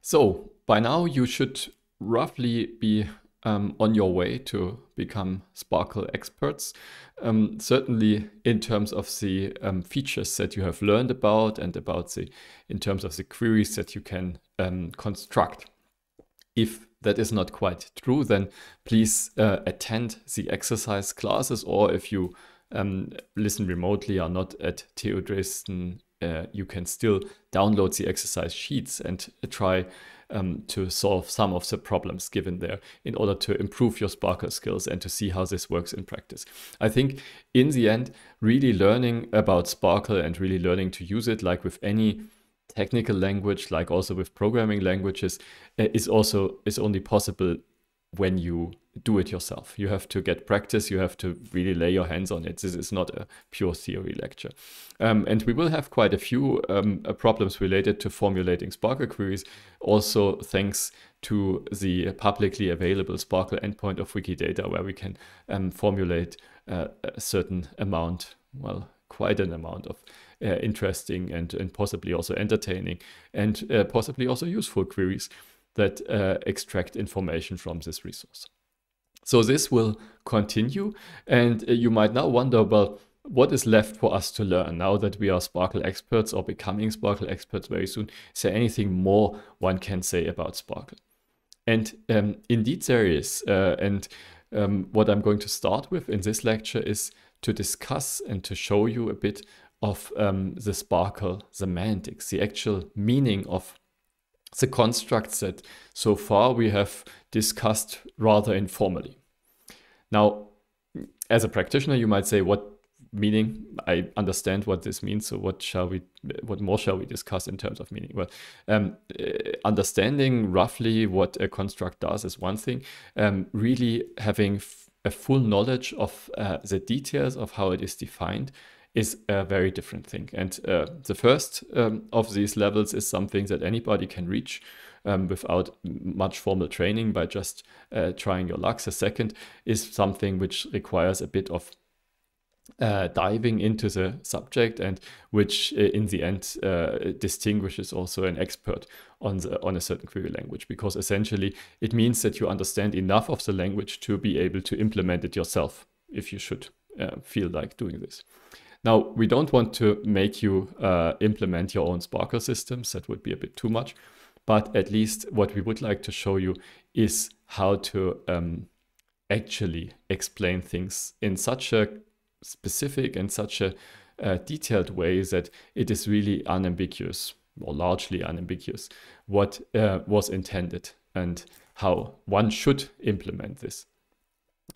So by now you should roughly be um, on your way to become Sparkle experts. Um, certainly in terms of the um, features that you have learned about and about the, in terms of the queries that you can um, construct. If that is not quite true, then please uh, attend the exercise classes or if you um, listen remotely are not at Theo Dresden uh, you can still download the exercise sheets and uh, try um, to solve some of the problems given there in order to improve your Sparkle skills and to see how this works in practice. I think in the end, really learning about Sparkle and really learning to use it, like with any technical language, like also with programming languages, uh, is also is only possible when you do it yourself. You have to get practice. You have to really lay your hands on it. This is not a pure theory lecture. Um, and we will have quite a few um, uh, problems related to formulating Sparkle queries, also thanks to the publicly available Sparkle endpoint of Wikidata, where we can um, formulate uh, a certain amount, well, quite an amount of uh, interesting and, and possibly also entertaining and uh, possibly also useful queries that uh, extract information from this resource. So this will continue. And uh, you might now wonder, well, what is left for us to learn now that we are Sparkle experts or becoming Sparkle experts very soon? Is there anything more one can say about Sparkle? And um, indeed there is. Uh, and um, what I'm going to start with in this lecture is to discuss and to show you a bit of um, the Sparkle semantics, the actual meaning of the constructs that so far we have discussed rather informally. Now, as a practitioner, you might say, what meaning? I understand what this means. So what shall we, what more shall we discuss in terms of meaning? Well, um, uh, understanding roughly what a construct does is one thing. Um, really having a full knowledge of uh, the details of how it is defined is a very different thing. And uh, the first um, of these levels is something that anybody can reach um, without much formal training by just uh, trying your luck. The second is something which requires a bit of uh, diving into the subject and which uh, in the end uh, distinguishes also an expert on the, on a certain query language because essentially it means that you understand enough of the language to be able to implement it yourself if you should uh, feel like doing this now, we don't want to make you uh, implement your own Sparkle systems. That would be a bit too much. But at least what we would like to show you is how to um, actually explain things in such a specific and such a uh, detailed way that it is really unambiguous or largely unambiguous what uh, was intended and how one should implement this.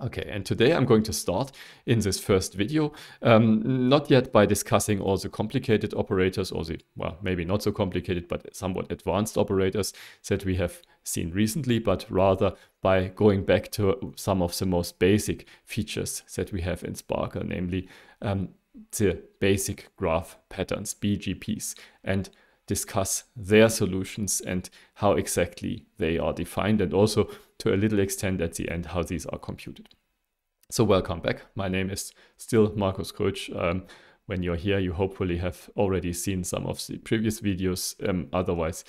Okay, and today I'm going to start in this first video, um, not yet by discussing all the complicated operators or the, well, maybe not so complicated, but somewhat advanced operators that we have seen recently, but rather by going back to some of the most basic features that we have in Sparkle, namely um, the basic graph patterns, BGPs, and discuss their solutions and how exactly they are defined and also to a little extent at the end how these are computed. So welcome back. My name is still Markus Koch. Um, when you're here, you hopefully have already seen some of the previous videos. Um, otherwise,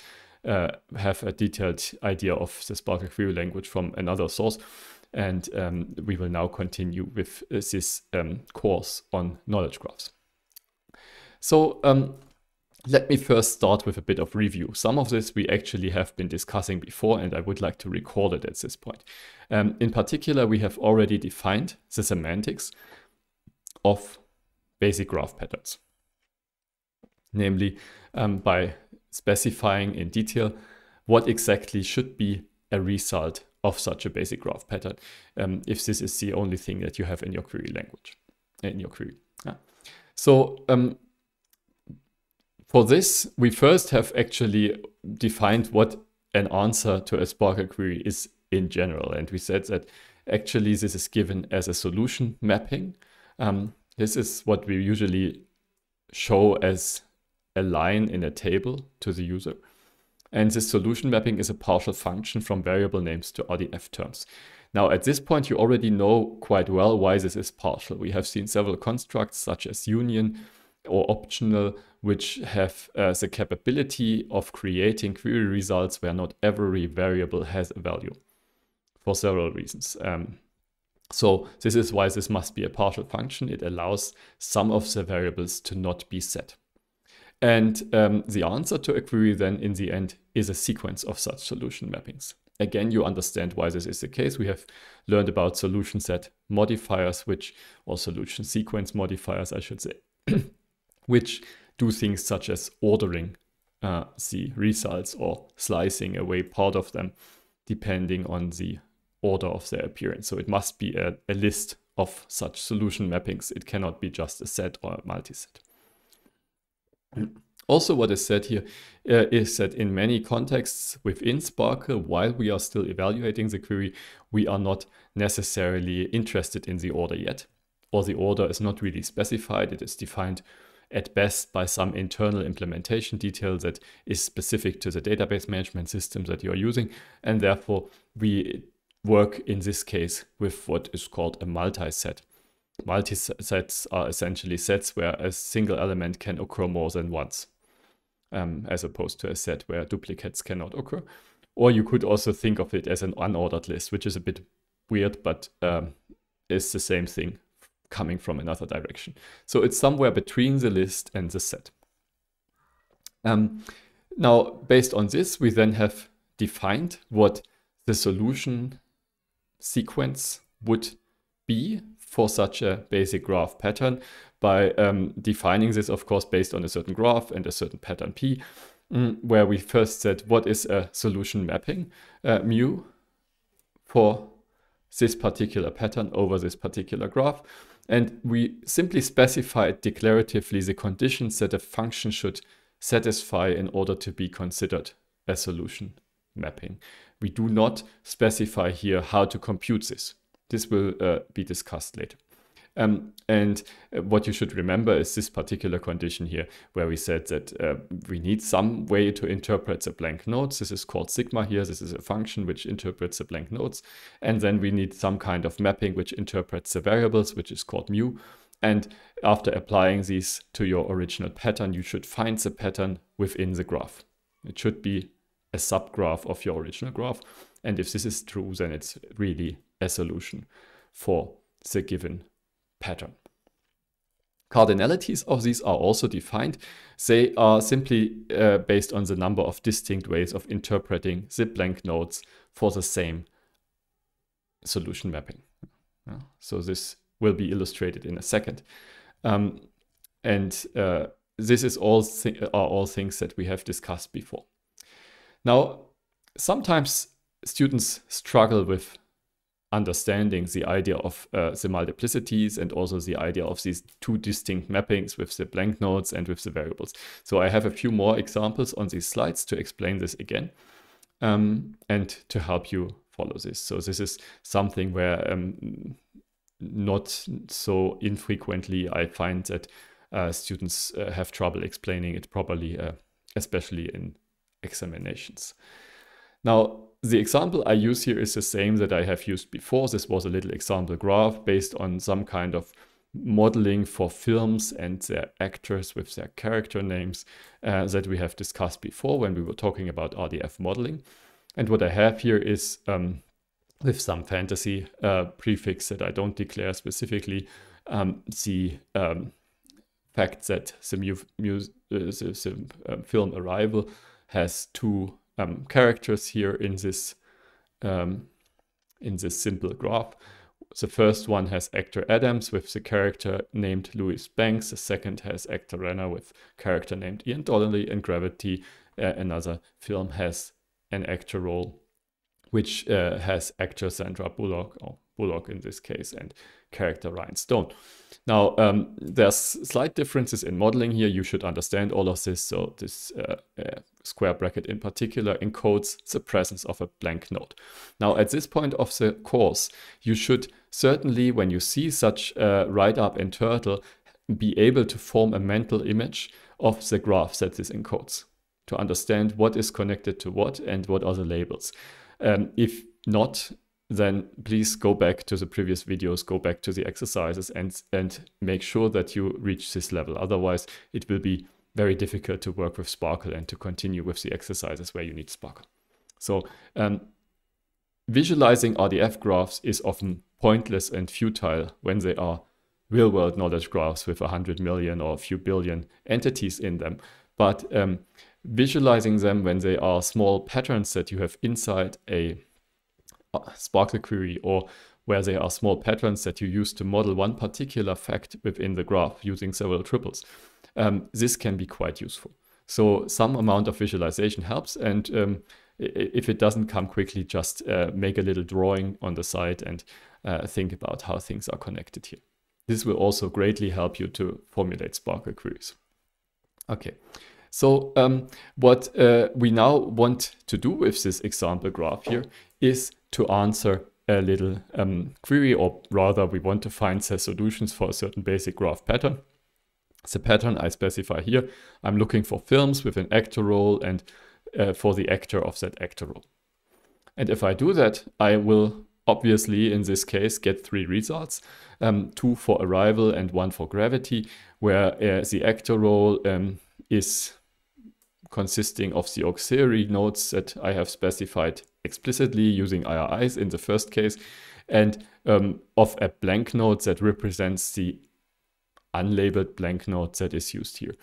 uh, have a detailed idea of the Sparkle query language from another source. And um, we will now continue with uh, this um, course on knowledge graphs. So um, let me first start with a bit of review. Some of this we actually have been discussing before and I would like to recall it at this point. Um, in particular, we have already defined the semantics of basic graph patterns. Namely, um, by specifying in detail what exactly should be a result of such a basic graph pattern um, if this is the only thing that you have in your query language, in your query. Yeah. So um, for this, we first have actually defined what an answer to a Sparkle query is in general. And we said that actually this is given as a solution mapping. Um, this is what we usually show as a line in a table to the user. And this solution mapping is a partial function from variable names to RDF terms. Now, at this point, you already know quite well why this is partial. We have seen several constructs such as union, or optional which have uh, the capability of creating query results where not every variable has a value for several reasons. Um, so this is why this must be a partial function. It allows some of the variables to not be set. And um, the answer to a query then in the end is a sequence of such solution mappings. Again, you understand why this is the case. We have learned about solution set modifiers, which, or solution sequence modifiers, I should say. which do things such as ordering uh, the results or slicing away part of them depending on the order of their appearance. So it must be a, a list of such solution mappings. It cannot be just a set or a multiset. Also, what is said here uh, is that in many contexts within Sparkle, while we are still evaluating the query, we are not necessarily interested in the order yet, or the order is not really specified. It is defined at best by some internal implementation detail that is specific to the database management system that you're using. And therefore, we work in this case with what is called a multi-set. Multi-sets are essentially sets where a single element can occur more than once, um, as opposed to a set where duplicates cannot occur. Or you could also think of it as an unordered list, which is a bit weird, but um, the same thing coming from another direction. So it's somewhere between the list and the set. Um, now, based on this, we then have defined what the solution sequence would be for such a basic graph pattern by um, defining this, of course, based on a certain graph and a certain pattern P, mm, where we first said what is a solution mapping uh, mu for this particular pattern over this particular graph. And we simply specified declaratively the conditions that a function should satisfy in order to be considered a solution mapping. We do not specify here how to compute this. This will uh, be discussed later. Um, and uh, what you should remember is this particular condition here, where we said that uh, we need some way to interpret the blank nodes. This is called sigma here. This is a function which interprets the blank nodes. And then we need some kind of mapping which interprets the variables, which is called mu. And after applying these to your original pattern, you should find the pattern within the graph. It should be a subgraph of your original graph. And if this is true, then it's really a solution for the given pattern. Cardinalities of these are also defined. They are simply uh, based on the number of distinct ways of interpreting the blank nodes for the same solution mapping. So this will be illustrated in a second. Um, and uh, this is all are all things that we have discussed before. Now, sometimes students struggle with understanding the idea of uh, the multiplicities and also the idea of these two distinct mappings with the blank nodes and with the variables. So I have a few more examples on these slides to explain this again um, and to help you follow this. So this is something where um, not so infrequently I find that uh, students uh, have trouble explaining it properly, uh, especially in examinations. Now, the example I use here is the same that I have used before. This was a little example graph based on some kind of modeling for films and their actors with their character names uh, that we have discussed before when we were talking about RDF modeling. And what I have here is um, with some fantasy uh, prefix that I don't declare specifically, um, the um, fact that the, uh, the, the um, film Arrival has two um, characters here in this um, in this simple graph. The first one has actor Adams with the character named Louis Banks. The second has actor Renner with character named Ian Donnelly. And Gravity, uh, another film, has an actor role which uh, has actor Sandra Bullock, or Bullock in this case, and character Stone. Now, um, there's slight differences in modeling here. You should understand all of this. So this uh, uh, square bracket in particular encodes the presence of a blank node. Now, at this point of the course, you should certainly, when you see such uh, write-up in Turtle, be able to form a mental image of the graph that this encodes to understand what is connected to what and what are the labels. Um, if not, then please go back to the previous videos, go back to the exercises and, and make sure that you reach this level. Otherwise, it will be very difficult to work with Sparkle and to continue with the exercises where you need Sparkle. So um, visualizing RDF graphs is often pointless and futile when they are real world knowledge graphs with 100 million or a few billion entities in them. But um, visualizing them when they are small patterns that you have inside a Sparkle query or where there are small patterns that you use to model one particular fact within the graph using several triples. Um, this can be quite useful. So some amount of visualization helps. And um, if it doesn't come quickly, just uh, make a little drawing on the side and uh, think about how things are connected here. This will also greatly help you to formulate Sparkle queries. Okay, so um, what uh, we now want to do with this example graph here is to answer a little um, query, or rather we want to find the solutions for a certain basic graph pattern. The pattern I specify here, I'm looking for films with an actor role and uh, for the actor of that actor role. And if I do that, I will obviously in this case get three results, um, two for arrival and one for gravity, where uh, the actor role um, is consisting of the auxiliary nodes that I have specified explicitly using IRIs in the first case, and um, of a blank node that represents the unlabeled blank node that is used here.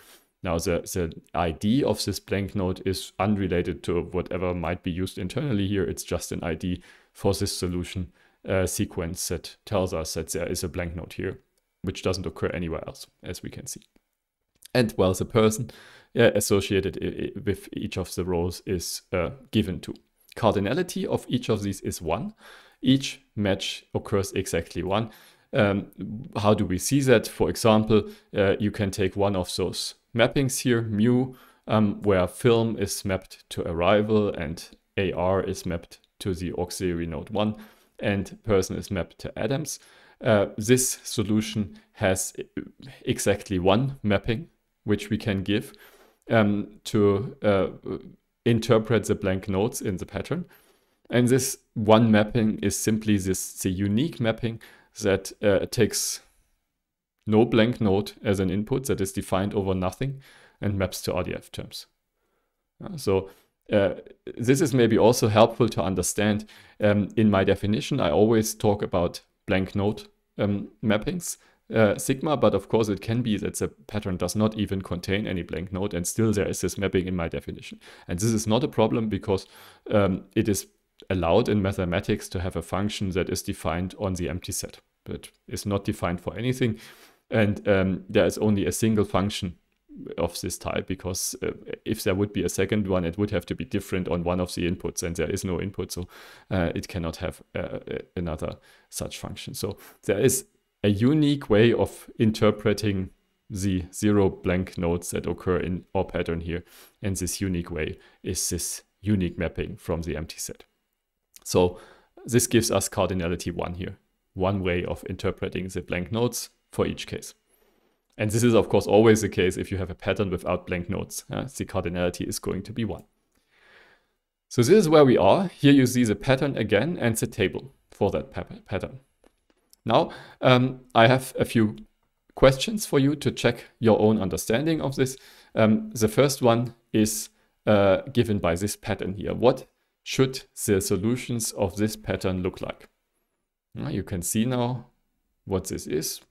Now the, the ID of this blank node is unrelated to whatever might be used internally here. It's just an ID for this solution uh, sequence that tells us that there is a blank node here, which doesn't occur anywhere else, as we can see and well the person uh, associated with each of the rows is uh, given to. Cardinality of each of these is 1. Each match occurs exactly 1. Um, how do we see that? For example, uh, you can take one of those mappings here, mu, um, where film is mapped to arrival and AR is mapped to the auxiliary node 1 and person is mapped to Adams. Uh, this solution has uh, exactly one mapping which we can give um, to uh, interpret the blank nodes in the pattern. And this one mapping is simply this the unique mapping that uh, takes no blank node as an input that is defined over nothing and maps to RDF terms. Uh, so uh, this is maybe also helpful to understand. Um, in my definition, I always talk about blank node um, mappings uh, sigma, but of course it can be that the pattern does not even contain any blank node and still there is this mapping in my definition. And this is not a problem because um, it is allowed in mathematics to have a function that is defined on the empty set, but is not defined for anything. And um, there is only a single function of this type because uh, if there would be a second one it would have to be different on one of the inputs and there is no input so uh, it cannot have uh, another such function so there is a unique way of interpreting the zero blank nodes that occur in our pattern here. And this unique way is this unique mapping from the empty set. So this gives us cardinality one here, one way of interpreting the blank nodes for each case. And this is of course always the case if you have a pattern without blank nodes. Uh, the cardinality is going to be one. So this is where we are. Here you see the pattern again and the table for that pattern. Now, um, I have a few questions for you to check your own understanding of this. Um, the first one is uh, given by this pattern here. What should the solutions of this pattern look like? Now you can see now what this is.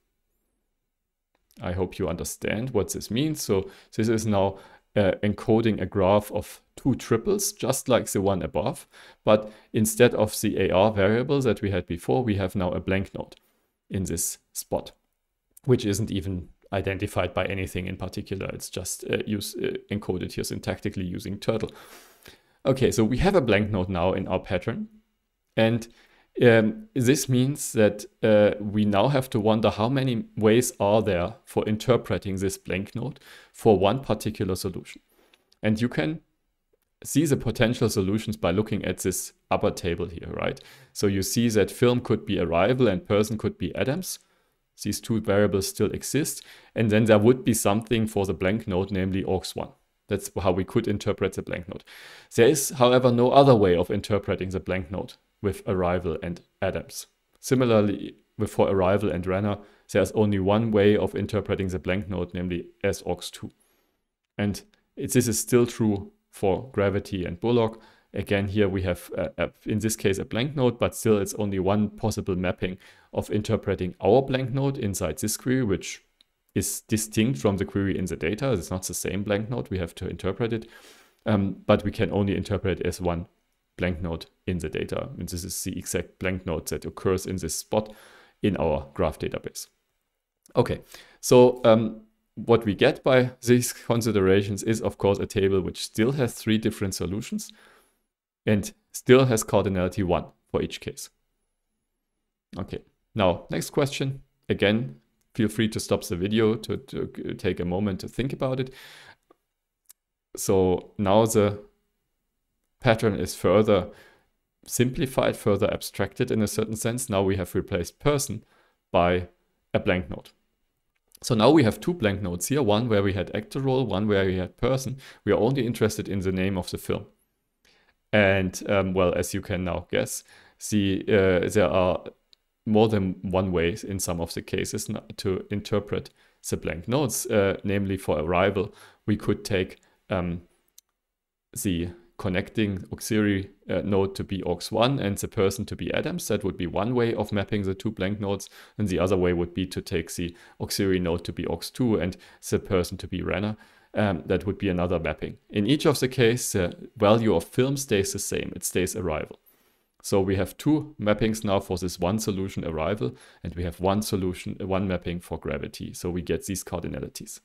I hope you understand what this means. So this is now uh, encoding a graph of two triples, just like the one above. But instead of the AR variable that we had before, we have now a blank node in this spot, which isn't even identified by anything in particular. It's just uh, use, uh, encoded here syntactically using turtle. Okay, so we have a blank node now in our pattern. And um, this means that uh, we now have to wonder how many ways are there for interpreting this blank node for one particular solution. And you can see the potential solutions by looking at this upper table here, right? So you see that film could be arrival and person could be Adams. These two variables still exist. And then there would be something for the blank node, namely ox one That's how we could interpret the blank node. There is, however, no other way of interpreting the blank node with Arrival and Adams. Similarly, for Arrival and Renner, there's only one way of interpreting the blank node, namely as aux2. And it, this is still true for Gravity and Bullock. Again, here we have, a, uh, a, in this case, a blank node, but still it's only one possible mapping of interpreting our blank node inside this query, which is distinct from the query in the data. It's not the same blank node. We have to interpret it, um, but we can only interpret it as one blank node in the data. And this is the exact blank node that occurs in this spot in our graph database. Okay, so um, what we get by these considerations is, of course, a table which still has three different solutions and still has cardinality 1 for each case. Okay, now next question. Again, feel free to stop the video to, to uh, take a moment to think about it. So now the pattern is further simplified, further abstracted in a certain sense. Now we have replaced person by a blank node. So now we have two blank nodes here, one where we had actor role, one where we had person. We are only interested in the name of the film. And um, well, as you can now guess, see uh, there are more than one way in some of the cases to interpret the blank nodes, uh, namely for arrival, we could take um, the connecting auxiliary uh, node to be aux1 and the person to be Adams. That would be one way of mapping the two blank nodes. And the other way would be to take the auxiliary node to be aux2 and the person to be Renner. Um, that would be another mapping. In each of the case, the value of film stays the same. It stays arrival. So we have two mappings now for this one solution arrival, and we have one solution, uh, one mapping for gravity. So we get these cardinalities.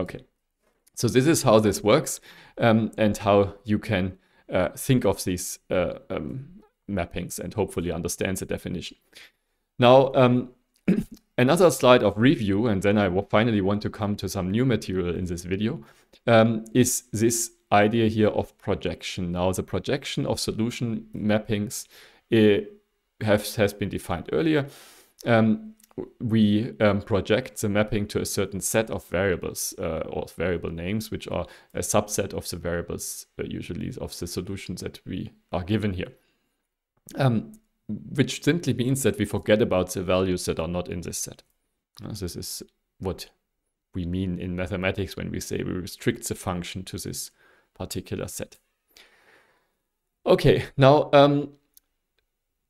Okay. So this is how this works um, and how you can uh, think of these uh, um, mappings and hopefully understand the definition. Now, um, another slide of review, and then I finally want to come to some new material in this video, um, is this idea here of projection. Now, the projection of solution mappings eh, has has been defined earlier. Um, we um, project the mapping to a certain set of variables uh, or variable names, which are a subset of the variables, uh, usually of the solutions that we are given here. Um, which simply means that we forget about the values that are not in this set. Uh, this is what we mean in mathematics when we say we restrict the function to this particular set. Okay, now um,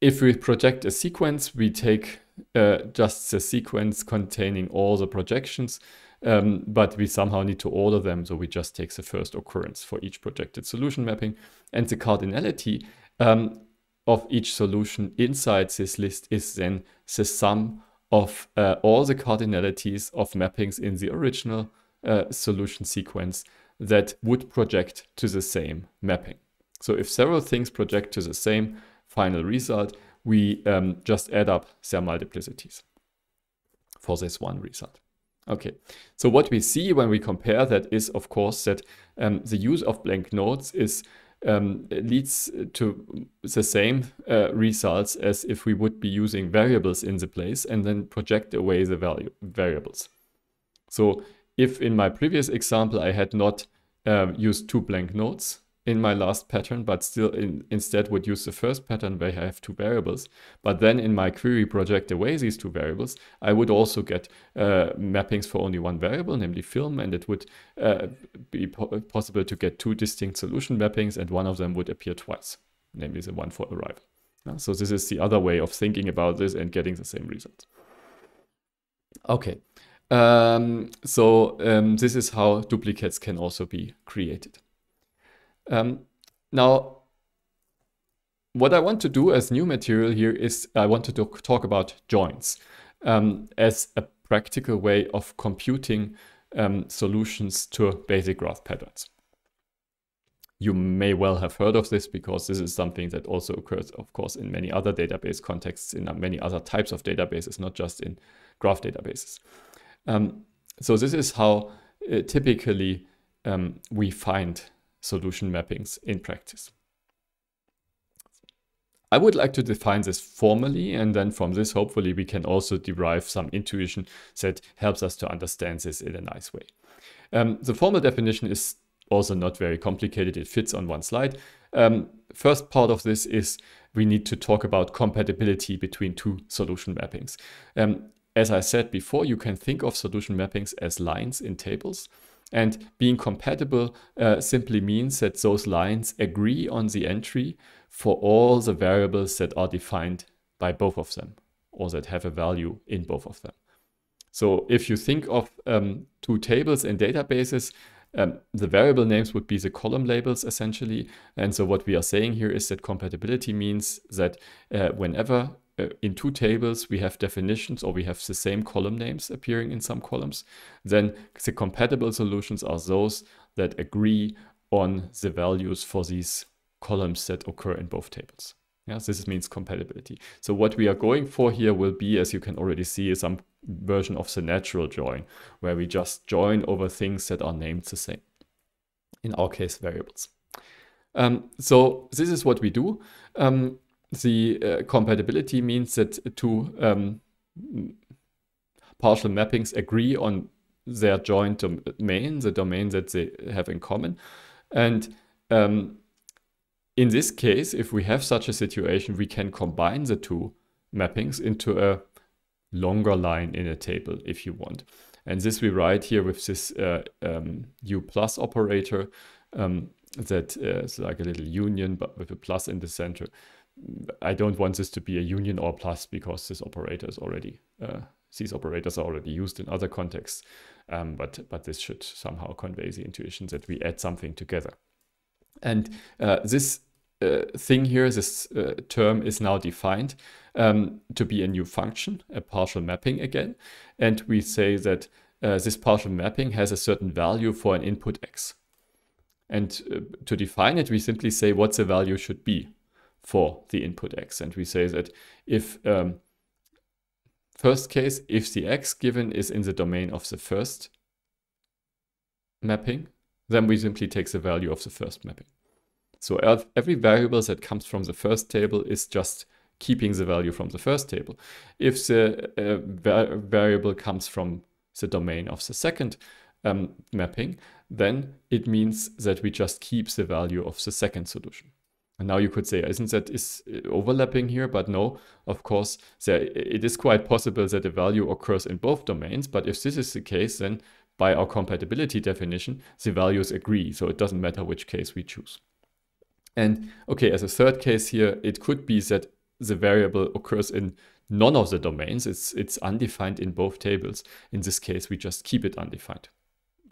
if we project a sequence, we take uh, just the sequence containing all the projections, um, but we somehow need to order them. So we just take the first occurrence for each projected solution mapping and the cardinality um, of each solution inside this list is then the sum of uh, all the cardinalities of mappings in the original uh, solution sequence that would project to the same mapping. So if several things project to the same final result, we um, just add up their multiplicities for this one result. Okay, so what we see when we compare that is, of course, that um, the use of blank nodes is um, leads to the same uh, results as if we would be using variables in the place and then project away the value variables. So if in my previous example I had not um, used two blank nodes, in my last pattern, but still in, instead would use the first pattern where I have two variables. But then in my query project away these two variables, I would also get uh, mappings for only one variable, namely film, and it would uh, be po possible to get two distinct solution mappings, and one of them would appear twice, namely the one for arrival. Yeah, so this is the other way of thinking about this and getting the same result. Okay, um, so um, this is how duplicates can also be created. Um, now, what I want to do as new material here is I want to talk about joins um, as a practical way of computing um, solutions to basic graph patterns. You may well have heard of this because this is something that also occurs, of course, in many other database contexts, in uh, many other types of databases, not just in graph databases. Um, so this is how uh, typically um, we find solution mappings in practice. I would like to define this formally and then from this hopefully we can also derive some intuition that helps us to understand this in a nice way. Um, the formal definition is also not very complicated, it fits on one slide. Um, first part of this is we need to talk about compatibility between two solution mappings. Um, as I said before, you can think of solution mappings as lines in tables. And being compatible uh, simply means that those lines agree on the entry for all the variables that are defined by both of them or that have a value in both of them. So if you think of um, two tables in databases, um, the variable names would be the column labels essentially. And so what we are saying here is that compatibility means that uh, whenever uh, in two tables we have definitions or we have the same column names appearing in some columns, then the compatible solutions are those that agree on the values for these columns that occur in both tables. Yeah, this means compatibility. So what we are going for here will be, as you can already see, some version of the natural join, where we just join over things that are named the same. In our case, variables. Um, so this is what we do. Um, the uh, compatibility means that two um, partial mappings agree on their joint domain, the domain that they have in common. And um, in this case, if we have such a situation, we can combine the two mappings into a longer line in a table if you want. And this we write here with this uh, um, u plus operator um, that uh, is like a little union, but with a plus in the center. I don't want this to be a union or plus because this operator is already uh, these operators are already used in other contexts. Um, but but this should somehow convey the intuition that we add something together. And uh, this uh, thing here, this uh, term is now defined um, to be a new function, a partial mapping again. And we say that uh, this partial mapping has a certain value for an input x. And uh, to define it, we simply say what the value should be for the input x. And we say that if um, first case, if the x given is in the domain of the first mapping, then we simply take the value of the first mapping. So every variable that comes from the first table is just keeping the value from the first table. If the uh, variable comes from the domain of the second um, mapping, then it means that we just keep the value of the second solution. And now you could say, isn't that is uh, overlapping here? But no, of course, there, it is quite possible that the value occurs in both domains. But if this is the case, then by our compatibility definition, the values agree. So it doesn't matter which case we choose. And okay, as a third case here, it could be that the variable occurs in none of the domains. It's, it's undefined in both tables. In this case, we just keep it undefined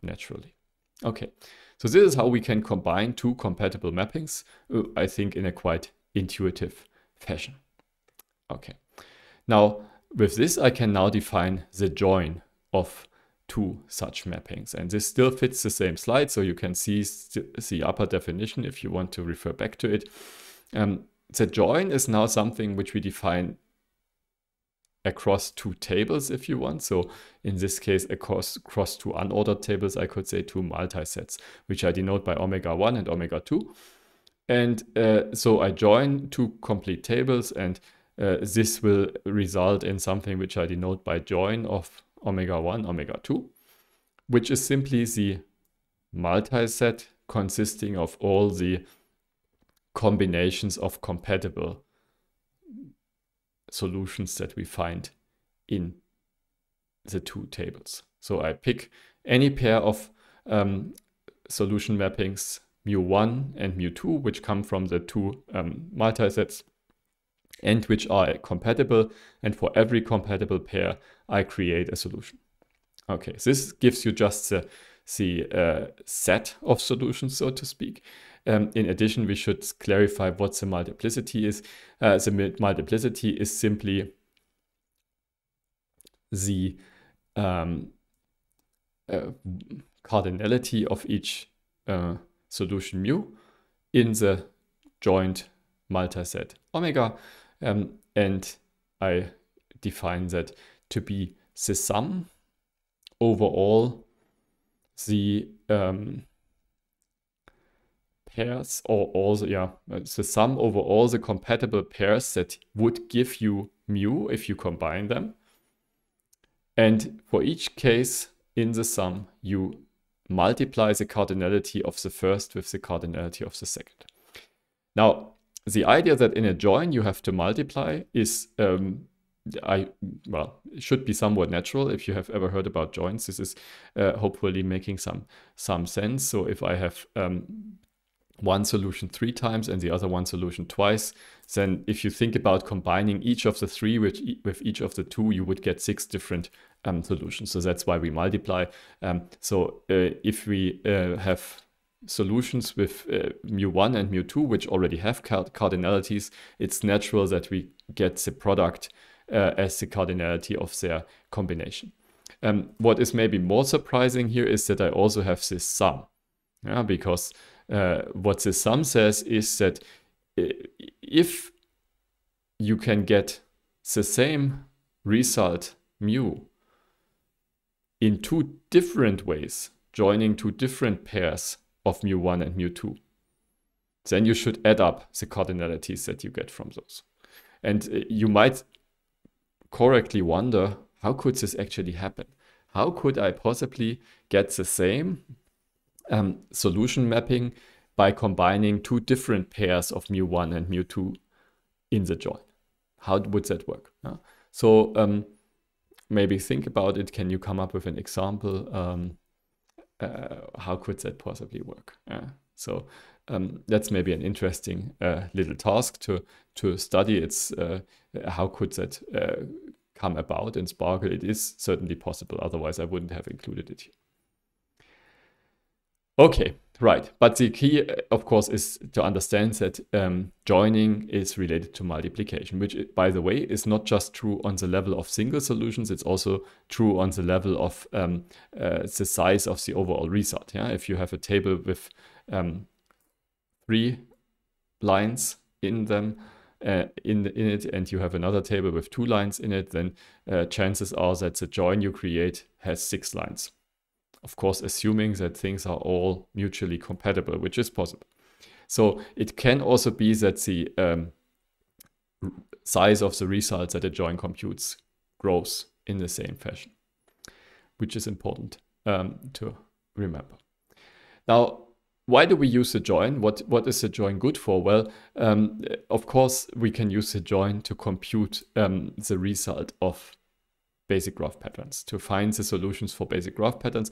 naturally. Okay. So this is how we can combine two compatible mappings, uh, I think in a quite intuitive fashion. Okay. Now, with this, I can now define the join of two such mappings. And this still fits the same slide, so you can see the upper definition if you want to refer back to it. Um, the join is now something which we define across two tables if you want. So in this case, across, across two unordered tables, I could say two multisets, which I denote by omega 1 and omega 2. And uh, so I join two complete tables and uh, this will result in something which I denote by join of omega 1, omega 2, which is simply the multiset consisting of all the combinations of compatible solutions that we find in the two tables. So I pick any pair of um, solution mappings mu1 and mu2, which come from the two um, multisets and which are compatible. And for every compatible pair, I create a solution. Okay, so this gives you just the, the uh, set of solutions, so to speak. Um, in addition, we should clarify what the multiplicity is. Uh, the multiplicity is simply the um, uh, cardinality of each uh, solution mu in the joint multiset omega. Um, and I define that to be the sum over all the um, pairs or all the, yeah, the sum over all the compatible pairs that would give you mu if you combine them. And for each case in the sum, you multiply the cardinality of the first with the cardinality of the second. Now, the idea that in a join you have to multiply is, um, I well, should be somewhat natural if you have ever heard about joins. This is uh, hopefully making some some sense. So if I have um, one solution three times and the other one solution twice, then if you think about combining each of the three with, with each of the two, you would get six different um, solutions. So that's why we multiply. Um, so uh, if we uh, have solutions with uh, mu1 and mu2, which already have cardinalities, it's natural that we get the product uh, as the cardinality of their combination. Um, what is maybe more surprising here is that I also have this sum, yeah, because uh, what the sum says is that if you can get the same result mu in two different ways, joining two different pairs of mu1 and mu2, then you should add up the cardinalities that you get from those. And uh, you might correctly wonder, how could this actually happen? How could I possibly get the same um, solution mapping by combining two different pairs of mu1 and mu2 in the join. How would that work? so um, maybe think about it. Can you come up with an example? Um, uh, how could that possibly work? so um, that's maybe an interesting uh, little task to to study. It's uh, how could that uh, come about in Sparkle? It is certainly possible. Otherwise, I wouldn't have included it here. Okay, right. But the key, of course, is to understand that um, joining is related to multiplication, which, by the way, is not just true on the level of single solutions. It's also true on the level of um, uh, the size of the overall result. Yeah, if you have a table with um, three lines in them. Uh, in, in it and you have another table with two lines in it, then uh, chances are that the join you create has six lines. Of course, assuming that things are all mutually compatible, which is possible. So it can also be that the um, size of the results that a join computes grows in the same fashion, which is important um, to remember. Now, why do we use the join? What what is the join good for? Well, um, of course, we can use the join to compute um, the result of basic graph patterns, to find the solutions for basic graph patterns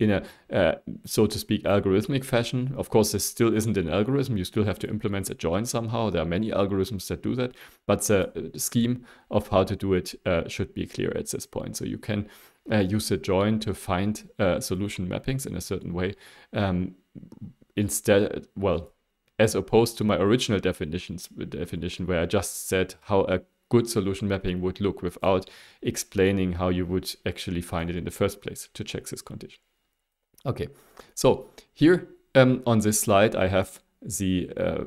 in a, uh, so to speak, algorithmic fashion. Of course, this still isn't an algorithm. You still have to implement a join somehow. There are many algorithms that do that, but the uh, scheme of how to do it uh, should be clear at this point. So you can uh, use a join to find uh, solution mappings in a certain way um, instead, well, as opposed to my original definitions definition where I just said how a good solution mapping would look without explaining how you would actually find it in the first place to check this condition. Okay, so here um, on this slide, I have the uh,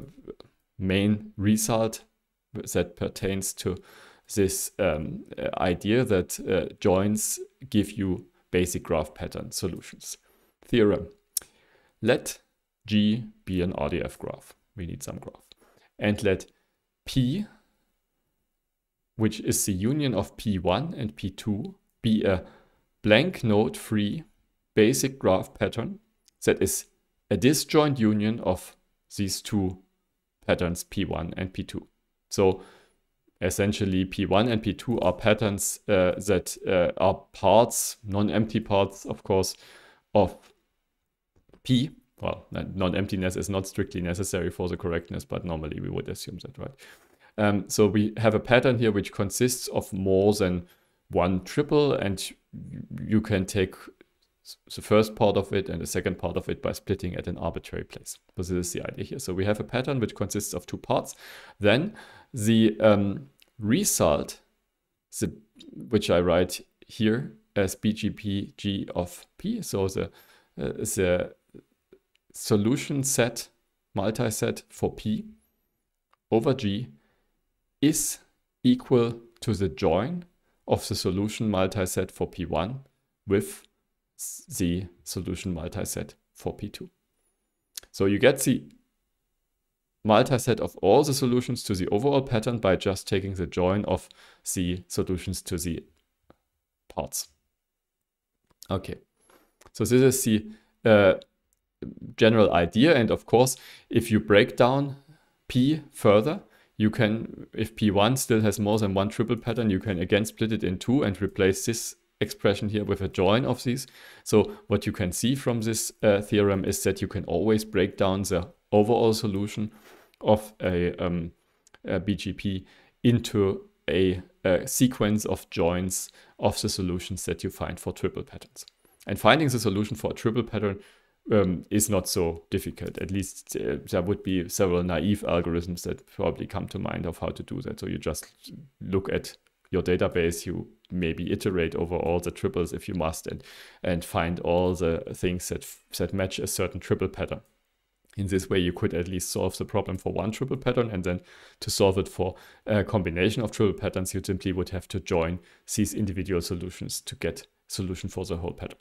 main result that pertains to this um, idea that uh, joins give you basic graph pattern solutions. Theorem. Let G be an RDF graph. We need some graph. And let P which is the union of P1 and P2, be a blank node-free basic graph pattern that is a disjoint union of these two patterns P1 and P2. So essentially P1 and P2 are patterns uh, that uh, are parts, non-empty parts, of course, of P. Well, non-emptiness is not strictly necessary for the correctness, but normally we would assume that, right? Um, so we have a pattern here which consists of more than one triple and you can take the first part of it and the second part of it by splitting at an arbitrary place. So this is the idea here. So we have a pattern which consists of two parts. Then the um, result, the, which I write here as BGP G of P, so the, uh, the solution set, multi-set for P over G is equal to the join of the solution multiset for P1 with the solution multiset for P2. So you get the multiset of all the solutions to the overall pattern by just taking the join of the solutions to the parts. Okay, so this is the uh, general idea. And of course, if you break down P further, you can, if P1 still has more than one triple pattern, you can again split it in two and replace this expression here with a join of these. So what you can see from this uh, theorem is that you can always break down the overall solution of a, um, a BGP into a, a, sequence of joins of the solutions that you find for triple patterns. And finding the solution for a triple pattern um, is not so difficult. At least uh, there would be several naive algorithms that probably come to mind of how to do that. So you just look at your database, you maybe iterate over all the triples if you must, and and find all the things that that match a certain triple pattern. In this way, you could at least solve the problem for one triple pattern, and then to solve it for a combination of triple patterns, you simply would have to join these individual solutions to get solution for the whole pattern.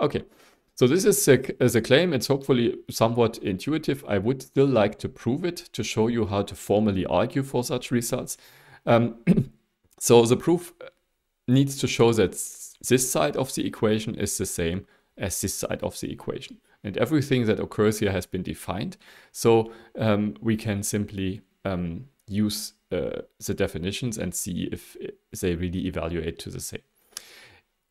Okay, so this is a, as a claim. It's hopefully somewhat intuitive. I would still like to prove it to show you how to formally argue for such results. Um, so the proof uh, needs to show that this side of the equation is the same as this side of the equation. And everything that occurs here has been defined. So um, we can simply um, use uh, the definitions and see if uh, they really evaluate to the same.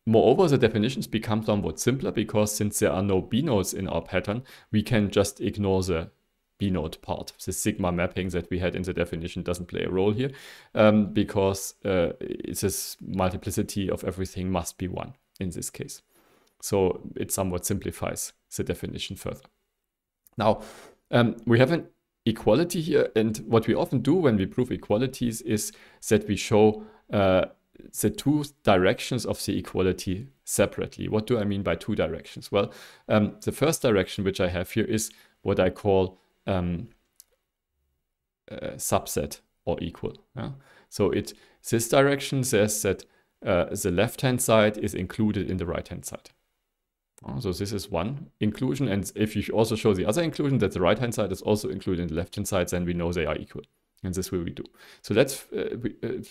Moreover, the definitions become somewhat simpler because since there are no B nodes in our pattern, we can just ignore the B node part. The sigma mapping that we had in the definition doesn't play a role here um, because uh, it's this multiplicity of everything must be one in this case. So it somewhat simplifies the definition further. Now, um, we have an equality here. And what we often do when we prove equalities is that we show uh, the two directions of the equality separately. What do I mean by two directions? Well, um, the first direction which I have here is what I call um, subset or equal. Yeah? So it this direction says that uh, the left-hand side is included in the right-hand side. Uh, so this is one inclusion. And if you also show the other inclusion that the right-hand side is also included in the left-hand side, then we know they are equal. And this will we do. So let's uh, we, uh,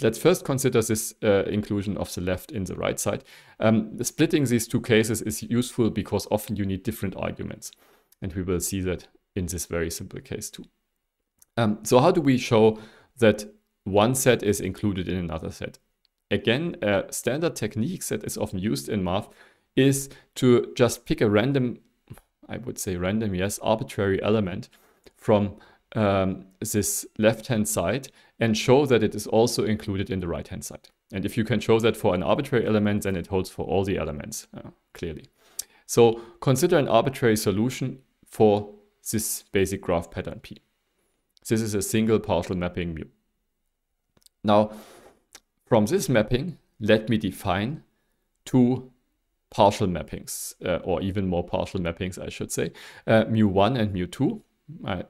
let's first consider this uh, inclusion of the left in the right side. Um, splitting these two cases is useful because often you need different arguments. And we will see that in this very simple case too. Um, so how do we show that one set is included in another set? Again, a standard technique that is often used in math is to just pick a random, I would say random, yes, arbitrary element from um, this left-hand side and show that it is also included in the right-hand side. And if you can show that for an arbitrary element, then it holds for all the elements, uh, clearly. So consider an arbitrary solution for this basic graph pattern P. This is a single partial mapping mu. Now, from this mapping, let me define two partial mappings, uh, or even more partial mappings, I should say, uh, mu1 and mu2 my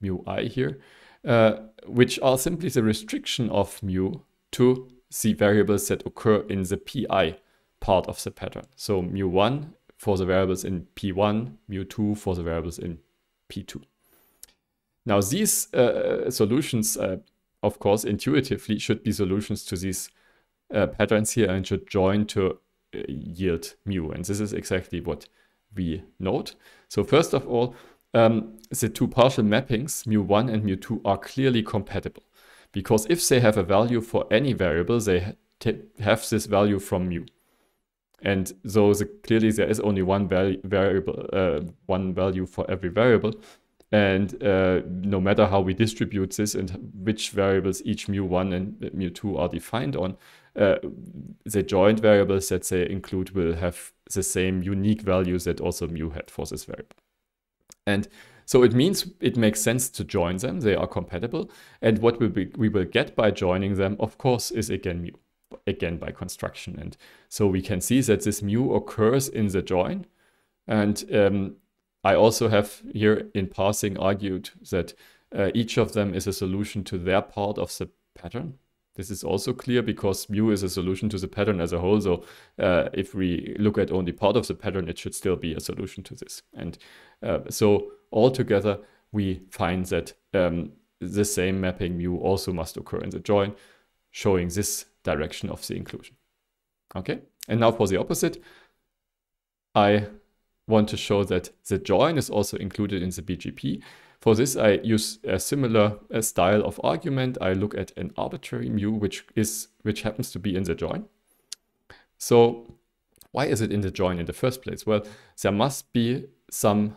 mu i here, uh, which are simply the restriction of mu to the variables that occur in the pi part of the pattern. So mu1 for the variables in p1, mu2 for the variables in p2. Now these uh, solutions, uh, of course, intuitively should be solutions to these uh, patterns here and should join to uh, yield mu. And this is exactly what we note. So first of all, um, the two partial mappings, mu1 and mu2, are clearly compatible. Because if they have a value for any variable, they ha have this value from mu. And so the, clearly there is only one value, variable, uh, one value for every variable. And uh, no matter how we distribute this and which variables each mu1 and mu2 are defined on, uh, the joint variables that they include will have the same unique values that also mu had for this variable. And so it means it makes sense to join them. They are compatible. And what we, be, we will get by joining them, of course, is again mu, again by construction. And so we can see that this mu occurs in the join. And um, I also have here in passing argued that uh, each of them is a solution to their part of the pattern. This is also clear because mu is a solution to the pattern as a whole. So uh, if we look at only part of the pattern, it should still be a solution to this. And uh, so altogether, we find that um, the same mapping mu also must occur in the join, showing this direction of the inclusion. Okay, and now for the opposite, I want to show that the join is also included in the BGP. For this, I use a similar uh, style of argument. I look at an arbitrary mu, which is which happens to be in the join. So why is it in the join in the first place? Well, there must be some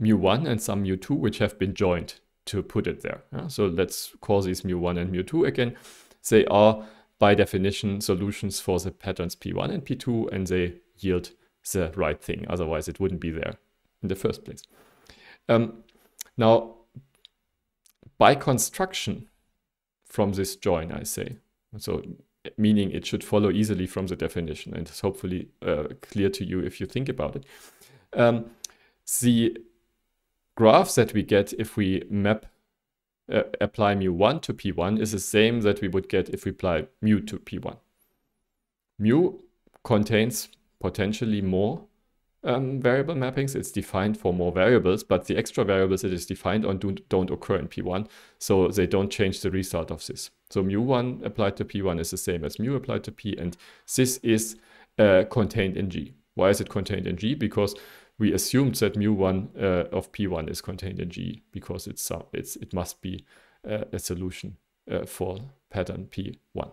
mu1 and some mu2 which have been joined to put it there. Yeah? So let's call these mu1 and mu2 again. They are by definition solutions for the patterns p1 and p2 and they yield the right thing. Otherwise it wouldn't be there in the first place. Um, now, by construction from this join, I say, so meaning it should follow easily from the definition and it's hopefully uh, clear to you if you think about it. Um, the graph that we get if we map uh, apply mu1 to p1 is the same that we would get if we apply mu to p1. Mu contains potentially more um, variable mappings, it's defined for more variables, but the extra variables it is defined on do, don't occur in P1, so they don't change the result of this. So mu1 applied to P1 is the same as mu applied to P, and this is uh, contained in G. Why is it contained in G? Because we assumed that mu1 uh, of P1 is contained in G, because it's, it's it must be uh, a solution uh, for pattern P1.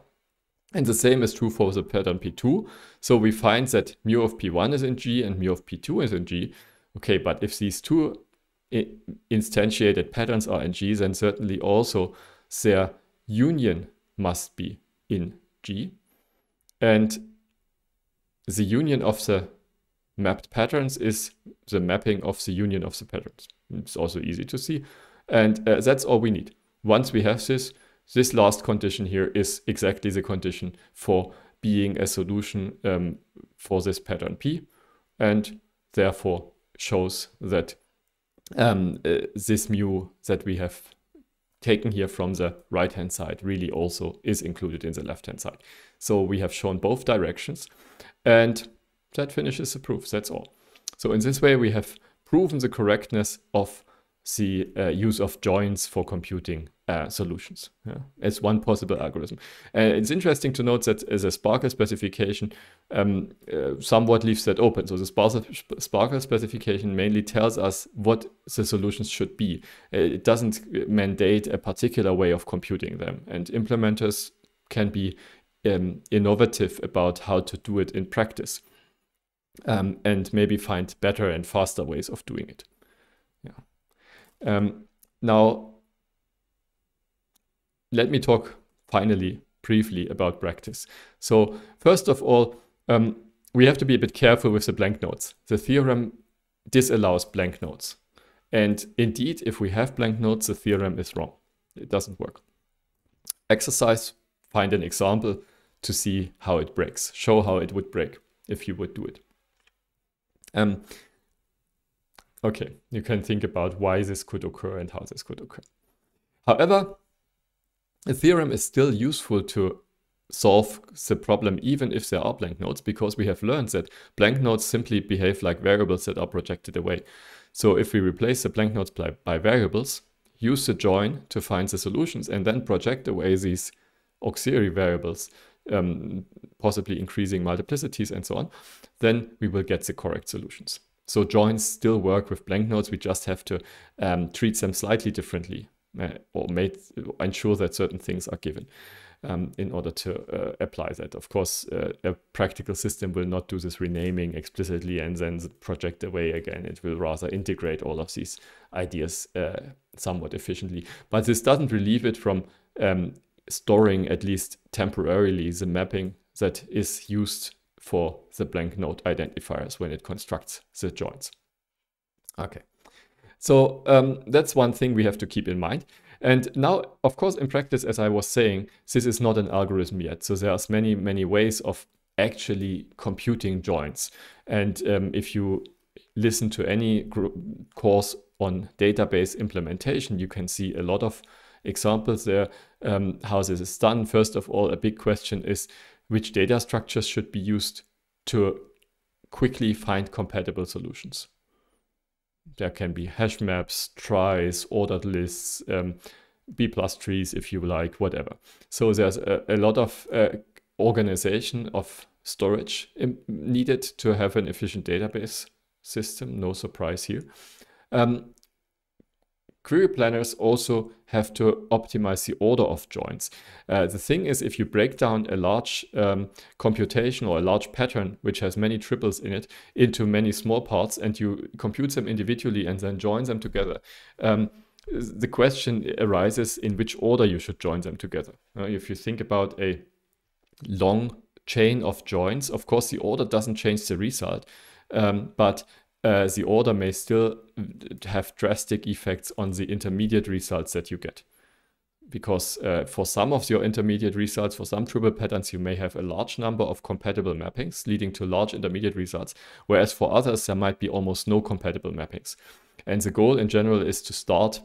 And the same is true for the pattern P2. So we find that mu of P1 is in G and mu of P2 is in G. Okay, but if these two instantiated patterns are in G, then certainly also their union must be in G. And the union of the mapped patterns is the mapping of the union of the patterns. It's also easy to see. And uh, that's all we need. Once we have this, this last condition here is exactly the condition for being a solution um, for this pattern P and therefore shows that um, uh, this mu that we have taken here from the right hand side really also is included in the left hand side. So we have shown both directions and that finishes the proof, that's all. So in this way we have proven the correctness of the uh, use of joins for computing uh, solutions. Yeah. It's one possible algorithm. Uh, it's interesting to note that the Sparkle specification um, uh, somewhat leaves that open. So the Sparkle specification mainly tells us what the solutions should be. Uh, it doesn't uh, mandate a particular way of computing them. And implementers can be um, innovative about how to do it in practice um, and maybe find better and faster ways of doing it. Um, now, let me talk finally briefly about practice. So first of all, um, we have to be a bit careful with the blank notes. The theorem disallows blank notes. And indeed, if we have blank notes, the theorem is wrong. It doesn't work. Exercise, find an example to see how it breaks. Show how it would break if you would do it. Um, Okay, you can think about why this could occur and how this could occur. However, a theorem is still useful to solve the problem even if there are blank nodes because we have learned that blank nodes simply behave like variables that are projected away. So if we replace the blank nodes by, by variables, use the join to find the solutions and then project away these auxiliary variables, um, possibly increasing multiplicities and so on, then we will get the correct solutions. So joins still work with blank nodes. We just have to um, treat them slightly differently uh, or made, ensure that certain things are given um, in order to uh, apply that. Of course, uh, a practical system will not do this renaming explicitly and then project away again. It will rather integrate all of these ideas uh, somewhat efficiently. But this doesn't relieve it from um, storing, at least temporarily, the mapping that is used for the blank node identifiers when it constructs the joins. Okay, so um, that's one thing we have to keep in mind. And now, of course, in practice, as I was saying, this is not an algorithm yet. So there's many, many ways of actually computing joins. And um, if you listen to any course on database implementation, you can see a lot of examples there, um, how this is done. First of all, a big question is, which data structures should be used to quickly find compatible solutions. There can be hash maps, tries, ordered lists, um, B plus trees, if you like, whatever. So there's a, a lot of uh, organization of storage needed to have an efficient database system. No surprise here. Um, query planners also have to optimize the order of joins. Uh, the thing is, if you break down a large um, computation or a large pattern, which has many triples in it, into many small parts, and you compute them individually and then join them together, um, the question arises in which order you should join them together. Uh, if you think about a long chain of joins, of course, the order doesn't change the result. Um, but uh, the order may still have drastic effects on the intermediate results that you get. Because uh, for some of your intermediate results, for some triple patterns, you may have a large number of compatible mappings leading to large intermediate results, whereas for others, there might be almost no compatible mappings. And the goal in general is to start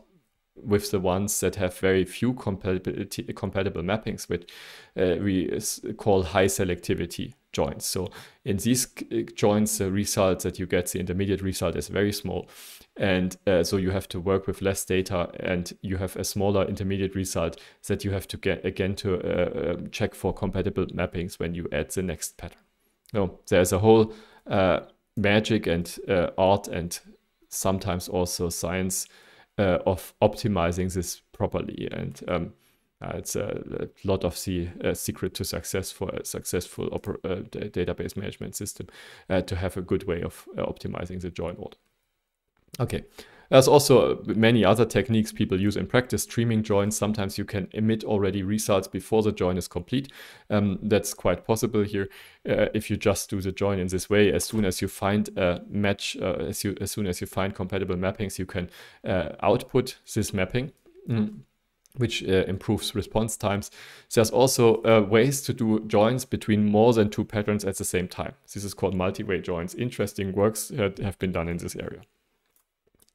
with the ones that have very few compatibility, compatible mappings, which uh, we call high selectivity joints. So in these uh, joints, the result that you get, the intermediate result is very small. And uh, so you have to work with less data and you have a smaller intermediate result that you have to get again to uh, uh check for compatible mappings when you add the next pattern. No, there's a whole uh, magic and art and sometimes also science uh, of optimizing this properly. And um, uh, it's a, a, lot of the uh, secret to success for a successful uh, database management system uh, to have a good way of uh, optimizing the join order. Okay, there's also uh, many other techniques people use in practice, streaming joins. Sometimes you can emit already results before the join is complete. Um, that's quite possible here uh, if you just do the join in this way. As soon as you find a match, uh, as, you, as soon as you find compatible mappings, you can uh, output this mapping. Mm which uh, improves response times. There's also uh, ways to do joins between more than two patterns at the same time. This is called multi-way joins. Interesting works uh, have been done in this area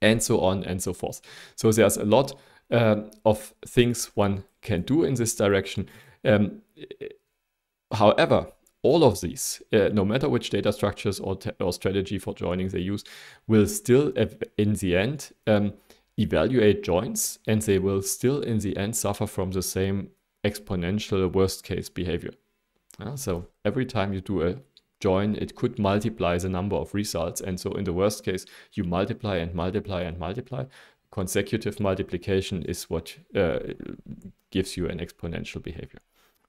and so on and so forth. So there's a lot uh, of things one can do in this direction. Um, however, all of these, uh, no matter which data structures or, or, strategy for joining they use, will still, in the end, um, evaluate joins and they will still, in the end, suffer from the same exponential worst case behavior. Uh, so every time you do a join, it could multiply the number of results. And so in the worst case, you multiply and multiply and multiply. Consecutive multiplication is what uh, gives you an exponential behavior.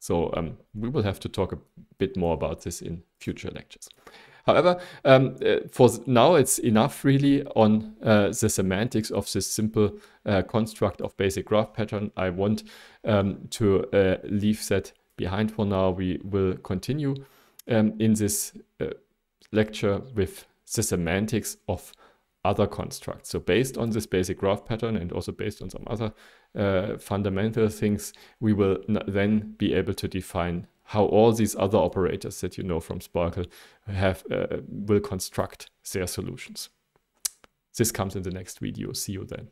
So um, we will have to talk a bit more about this in future lectures. However, um, uh, for now it's enough really on uh, the semantics of this simple uh, construct of basic graph pattern. I want um, to uh, leave that behind for now. We will continue um, in this uh, lecture with the semantics of other constructs. So based on this basic graph pattern and also based on some other uh, fundamental things, we will then be able to define how all these other operators that you know from Sparkle have uh, will construct their solutions. This comes in the next video. See you then.